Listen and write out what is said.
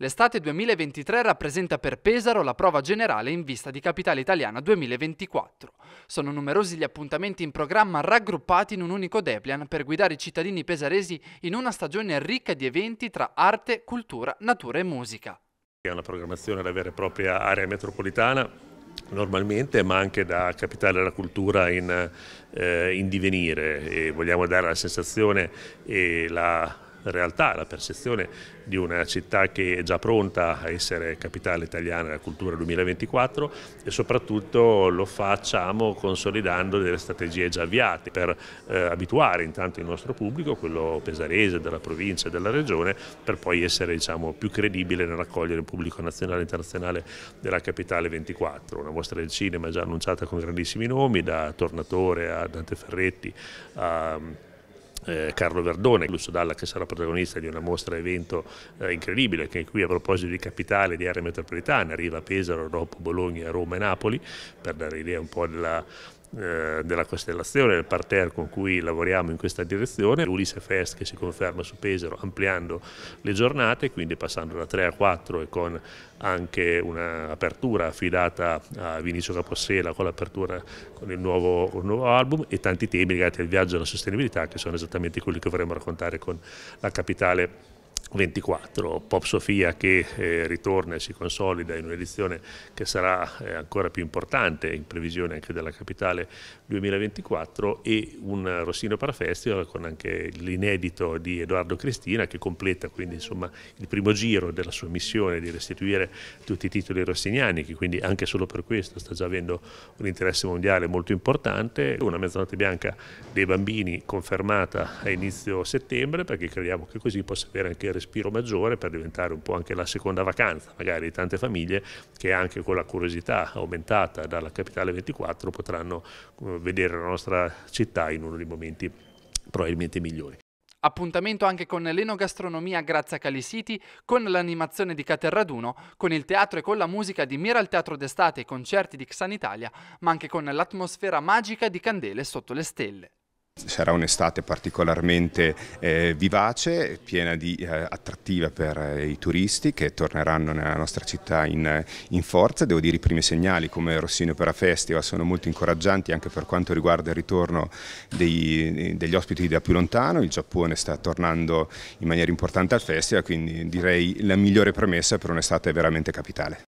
L'estate 2023 rappresenta per Pesaro la prova generale in vista di Capitale Italiana 2024. Sono numerosi gli appuntamenti in programma raggruppati in un unico Deplian per guidare i cittadini pesaresi in una stagione ricca di eventi tra arte, cultura, natura e musica. È una programmazione della vera e propria area metropolitana normalmente ma anche da capitale della cultura in, eh, in divenire e vogliamo dare la sensazione e la realtà, la percezione di una città che è già pronta a essere capitale italiana della cultura 2024 e soprattutto lo facciamo consolidando delle strategie già avviate per eh, abituare intanto il nostro pubblico, quello pesarese, della provincia e della regione, per poi essere diciamo, più credibile nell'accogliere il pubblico nazionale e internazionale della capitale 24. Una mostra del cinema già annunciata con grandissimi nomi, da Tornatore a Dante Ferretti a eh, Carlo Verdone, Lucio Dalla che sarà protagonista di una mostra evento eh, incredibile che qui a proposito di capitale, di area metropolitana, arriva a Pesaro, dopo Bologna, Roma e Napoli per dare idea un po' della, eh, della costellazione, del parterre con cui lavoriamo in questa direzione, l'Ulisse Fest che si conferma su Pesaro ampliando le giornate, quindi passando da 3 a 4 e con anche un'apertura affidata a Vinicio Capossela con l'apertura con il nuovo, il nuovo, album e tanti temi legati al viaggio e alla sostenibilità che sono esattamente quelli che vorremmo raccontare con la capitale 24, Pop Sofia che eh, ritorna e si consolida in un'edizione che sarà eh, ancora più importante in previsione anche della capitale 2024 e un Rossino Parafestival con anche l'inedito di Edoardo Cristina che completa quindi insomma il primo giro della sua missione di restituire tutti i titoli rossiniani che quindi anche solo per questo sta già avendo un interesse mondiale molto importante, una mezzanotte bianca dei bambini confermata a inizio settembre perché crediamo che così possa avere anche il respiro maggiore per diventare un po' anche la seconda vacanza magari di tante famiglie che anche con la curiosità aumentata dalla Capitale 24 potranno eh, vedere la nostra città in uno dei momenti probabilmente migliori. Appuntamento anche con l'enogastronomia grazie a Cali City, con l'animazione di Caterraduno, con il teatro e con la musica di Mira al Teatro d'Estate e concerti di Xanitalia, ma anche con l'atmosfera magica di Candele sotto le stelle. Sarà un'estate particolarmente eh, vivace, piena di eh, attrattiva per eh, i turisti che torneranno nella nostra città in, in, forza. Devo dire i primi segnali come Rossino Opera Festival sono molto incoraggianti anche per quanto riguarda il ritorno dei, degli ospiti da più lontano. Il Giappone sta tornando in maniera importante al festival, quindi direi la migliore premessa per un'estate veramente capitale.